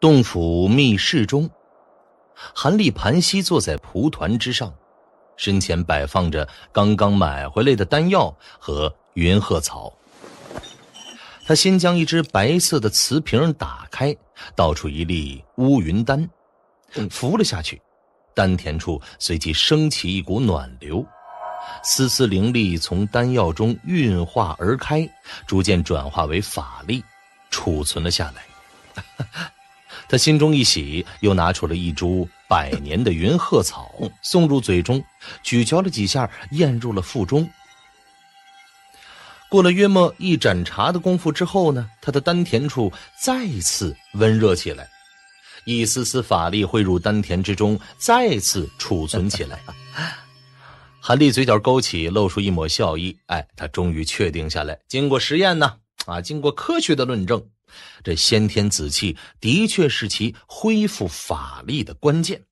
洞府密室中，韩立盘膝坐在蒲团之上，身前摆放着刚刚买回来的丹药和云鹤草。他先将一只白色的瓷瓶打开，倒出一粒乌云丹，服了下去。丹田处随即升起一股暖流，丝丝灵力从丹药中运化而开，逐渐转化为法力，储存了下来。他心中一喜，又拿出了一株百年的云鹤草，送入嘴中，咀嚼了几下，咽入了腹中。过了约莫一盏茶的功夫之后呢，他的丹田处再次温热起来，一丝丝法力汇入丹田之中，再次储存起来。韩立嘴角勾起，露出一抹笑意。哎，他终于确定下来，经过实验呢，啊，经过科学的论证。这先天紫气的确是其恢复法力的关键。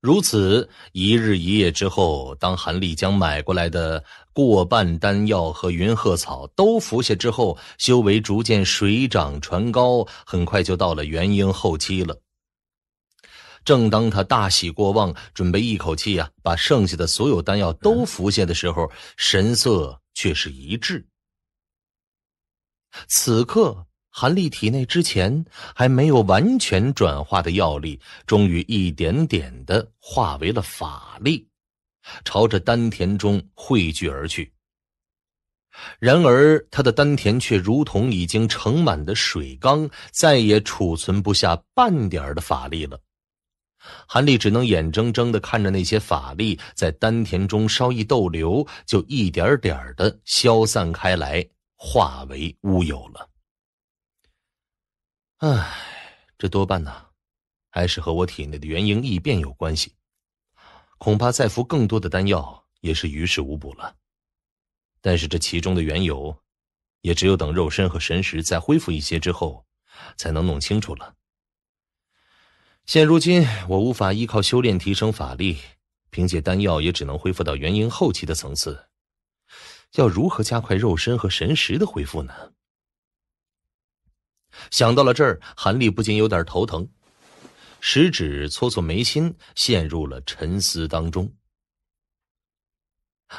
如此一日一夜之后，当韩立将买过来的过半丹药和云鹤草都服下之后，修为逐渐水涨船高，很快就到了元婴后期了。正当他大喜过望，准备一口气啊把剩下的所有丹药都服下的时候，神色却是一致。此刻，韩立体内之前还没有完全转化的药力，终于一点点的化为了法力，朝着丹田中汇聚而去。然而，他的丹田却如同已经盛满的水缸，再也储存不下半点的法力了。韩立只能眼睁睁的看着那些法力在丹田中稍一逗留，就一点点的消散开来。化为乌有了。唉，这多半呢，还是和我体内的元婴异变有关系。恐怕再服更多的丹药也是于事无补了。但是这其中的缘由，也只有等肉身和神识再恢复一些之后，才能弄清楚了。现如今我无法依靠修炼提升法力，凭借丹药也只能恢复到元婴后期的层次。要如何加快肉身和神识的恢复呢？想到了这儿，韩立不禁有点头疼，食指搓搓眉心，陷入了沉思当中。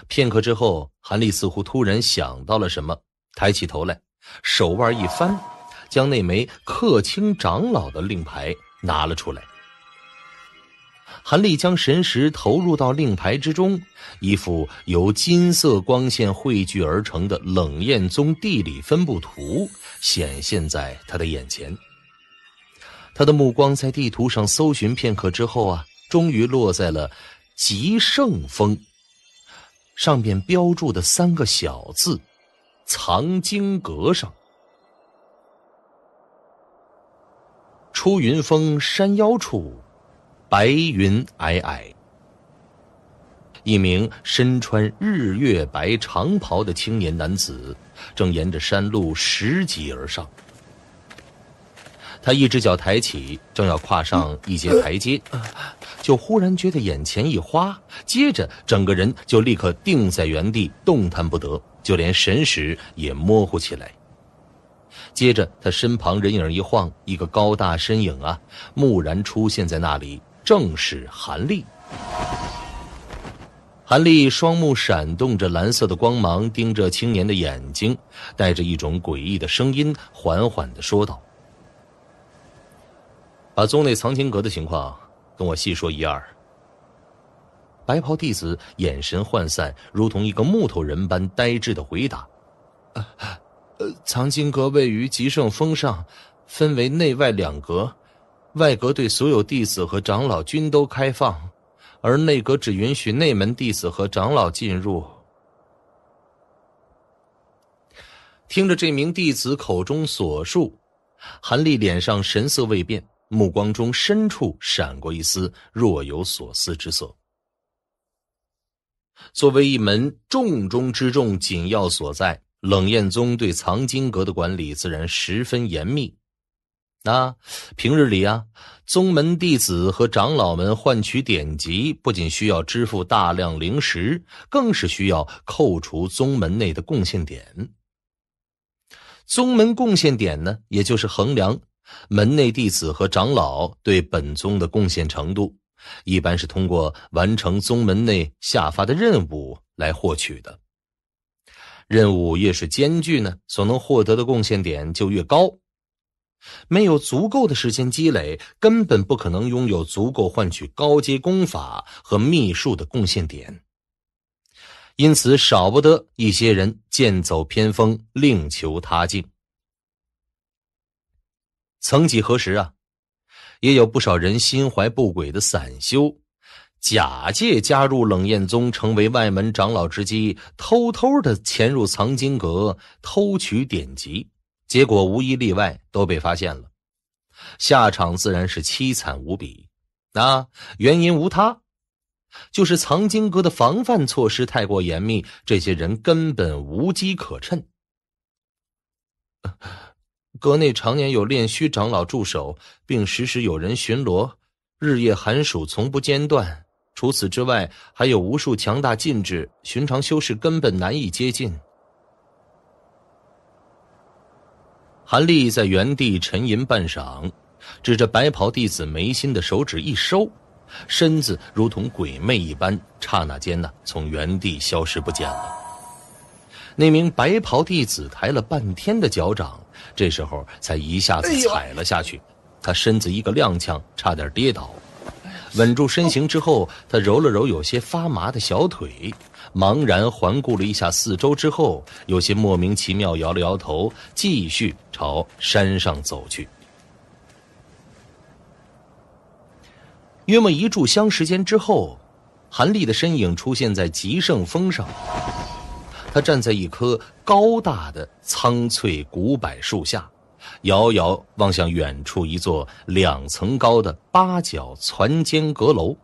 片刻之后，韩立似乎突然想到了什么，抬起头来，手腕一翻，将那枚客卿长老的令牌拿了出来。韩立将神识投入到令牌之中，一幅由金色光线汇聚而成的冷艳宗地理分布图显现在他的眼前。他的目光在地图上搜寻片刻之后啊，终于落在了极圣峰上面标注的三个小字：藏经阁上。出云峰山腰处。白云皑皑，一名身穿日月白长袍的青年男子，正沿着山路拾级而上。他一只脚抬起，正要跨上一节台阶，就忽然觉得眼前一花，接着整个人就立刻定在原地，动弹不得，就连神识也模糊起来。接着，他身旁人影一晃，一个高大身影啊，蓦然出现在那里。正是韩立。韩立双目闪动着蓝色的光芒，盯着青年的眼睛，带着一种诡异的声音，缓缓的说道：“把宗内藏经阁的情况跟我细说一二。”白袍弟子眼神涣散，如同一个木头人般呆滞的回答：“呃，藏经阁位于极盛峰上，分为内外两阁。”外阁对所有弟子和长老均都开放，而内阁只允许内门弟子和长老进入。听着这名弟子口中所述，韩立脸上神色未变，目光中深处闪过一丝若有所思之色。作为一门重中之重、紧要所在，冷艳宗对藏经阁的管理自然十分严密。那平日里啊，宗门弟子和长老们换取典籍，不仅需要支付大量灵石，更是需要扣除宗门内的贡献点。宗门贡献点呢，也就是衡量门内弟子和长老对本宗的贡献程度，一般是通过完成宗门内下发的任务来获取的。任务越是艰巨呢，所能获得的贡献点就越高。没有足够的时间积累，根本不可能拥有足够换取高阶功法和秘术的贡献点。因此，少不得一些人剑走偏锋，另求他境。曾几何时啊，也有不少人心怀不轨的散修，假借加入冷艳宗，成为外门长老之机，偷偷的潜入藏经阁偷取典籍。结果无一例外都被发现了，下场自然是凄惨无比。那原因无他，就是藏经阁的防范措施太过严密，这些人根本无机可趁。阁内常年有炼虚长老驻守，并时时有人巡逻，日夜寒暑从不间断。除此之外，还有无数强大禁制，寻常修士根本难以接近。韩立在原地沉吟半晌，指着白袍弟子眉心的手指一收，身子如同鬼魅一般，刹那间呢从原地消失不见了。那名白袍弟子抬了半天的脚掌，这时候才一下子踩了下去，他身子一个踉跄，差点跌倒。稳住身形之后，他揉了揉有些发麻的小腿。茫然环顾了一下四周之后，有些莫名其妙，摇了摇头，继续朝山上走去。约莫一炷香时间之后，韩立的身影出现在极盛峰上。他站在一棵高大的苍翠古柏树下，遥遥望向远处一座两层高的八角攒尖阁楼。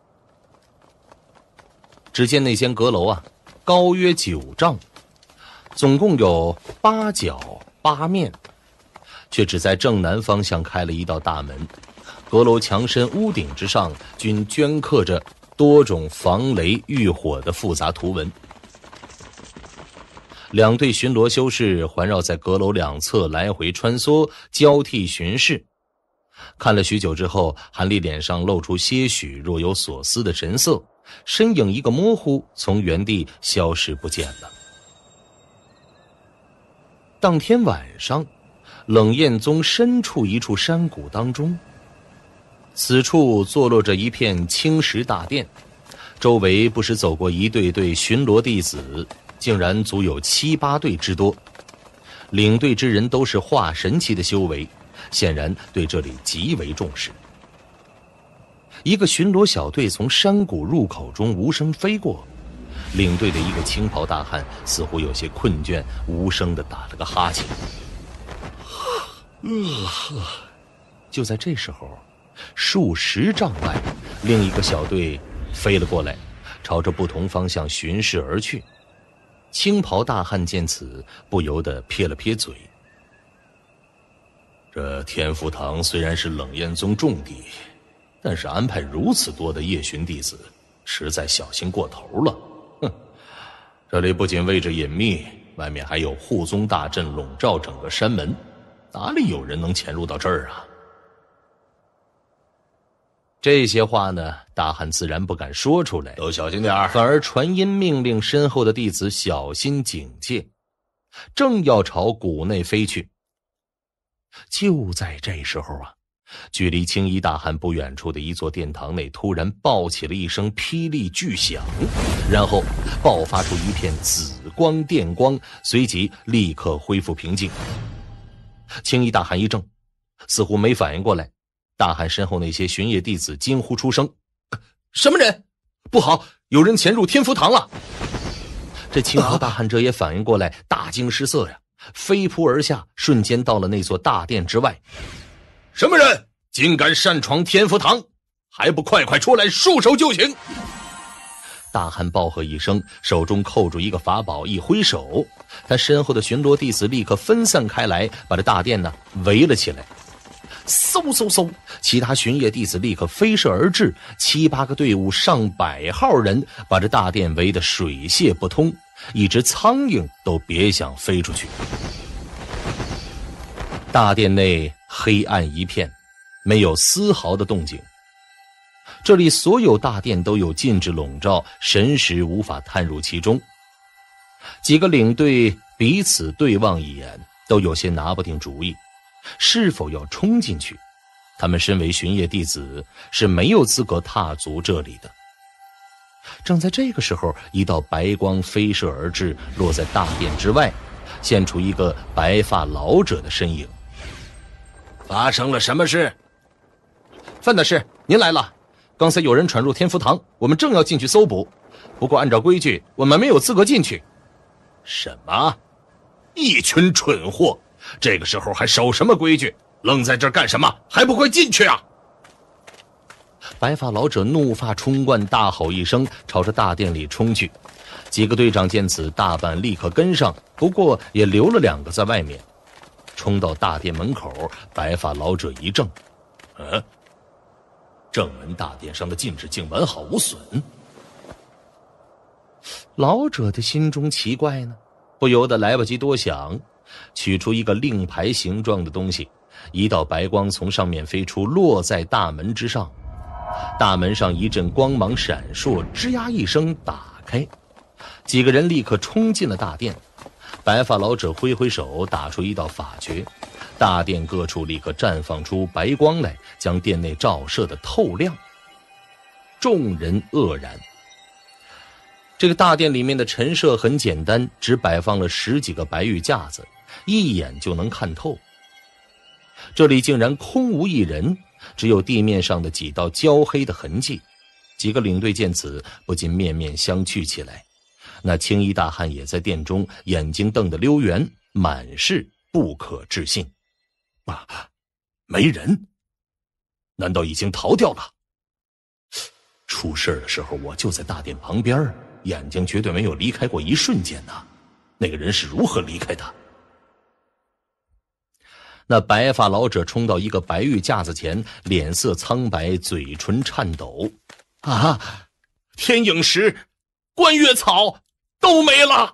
只见那间阁楼啊。高约九丈，总共有八角八面，却只在正南方向开了一道大门。阁楼墙身、屋顶之上均镌刻着多种防雷御火的复杂图文。两队巡逻修士环绕在阁楼两侧来回穿梭，交替巡视。看了许久之后，韩立脸上露出些许若有所思的神色。身影一个模糊，从原地消失不见了。当天晚上，冷艳宗深处一处山谷当中，此处坐落着一片青石大殿，周围不时走过一对对巡逻弟子，竟然足有七八队之多。领队之人都是化神期的修为，显然对这里极为重视。一个巡逻小队从山谷入口中无声飞过，领队的一个青袍大汉似乎有些困倦，无声的打了个哈欠。就在这时候，数十丈外，另一个小队飞了过来，朝着不同方向巡视而去。青袍大汉见此，不由得撇了撇嘴。这天福堂虽然是冷烟宗重地。但是安排如此多的夜巡弟子，实在小心过头了。哼，这里不仅位置隐秘，外面还有护宗大阵笼罩整个山门，哪里有人能潜入到这儿啊？这些话呢，大汉自然不敢说出来，都小心点儿。反而传音命令身后的弟子小心警戒，正要朝谷内飞去。就在这时候啊。距离青衣大汉不远处的一座殿堂内，突然爆起了一声霹雳巨响，然后爆发出一片紫光电光，随即立刻恢复平静。青衣大汉一怔，似乎没反应过来。大汉身后那些巡夜弟子惊呼出声：“什么人？不好，有人潜入天福堂了！”这青袍大汉这也反应过来，大惊失色呀，飞扑而下，瞬间到了那座大殿之外。什么人竟敢擅闯天福堂？还不快快出来束手就擒！大汉暴喝一声，手中扣住一个法宝，一挥手，他身后的巡逻弟子立刻分散开来，把这大殿呢围了起来。嗖嗖嗖，其他巡夜弟子立刻飞射而至，七八个队伍，上百号人，把这大殿围得水泄不通，一只苍蝇都别想飞出去。大殿内。黑暗一片，没有丝毫的动静。这里所有大殿都有禁制笼罩，神识无法探入其中。几个领队彼此对望一眼，都有些拿不定主意，是否要冲进去？他们身为巡夜弟子，是没有资格踏足这里的。正在这个时候，一道白光飞射而至，落在大殿之外，现出一个白发老者的身影。发生了什么事，范大师？您来了。刚才有人闯入天福堂，我们正要进去搜捕，不过按照规矩，我们没有资格进去。什么？一群蠢货！这个时候还守什么规矩？愣在这儿干什么？还不快进去啊！白发老者怒发冲冠，大吼一声，朝着大殿里冲去。几个队长见此，大半立刻跟上，不过也留了两个在外面。冲到大殿门口，白发老者一怔：“嗯，正门大殿上的禁制竟完好无损。”老者的心中奇怪呢，不由得来不及多想，取出一个令牌形状的东西，一道白光从上面飞出，落在大门之上。大门上一阵光芒闪烁，吱呀一声打开，几个人立刻冲进了大殿。白发老者挥挥手，打出一道法诀，大殿各处立刻绽放出白光来，将殿内照射的透亮。众人愕然，这个大殿里面的陈设很简单，只摆放了十几个白玉架子，一眼就能看透。这里竟然空无一人，只有地面上的几道焦黑的痕迹。几个领队见此，不禁面面相觑起来。那青衣大汉也在殿中，眼睛瞪得溜圆，满是不可置信。啊，没人？难道已经逃掉了？出事的时候我就在大殿旁边，眼睛绝对没有离开过一瞬间呢。那个人是如何离开的？那白发老者冲到一个白玉架子前，脸色苍白，嘴唇颤抖。啊，天影石，观月草。都没了。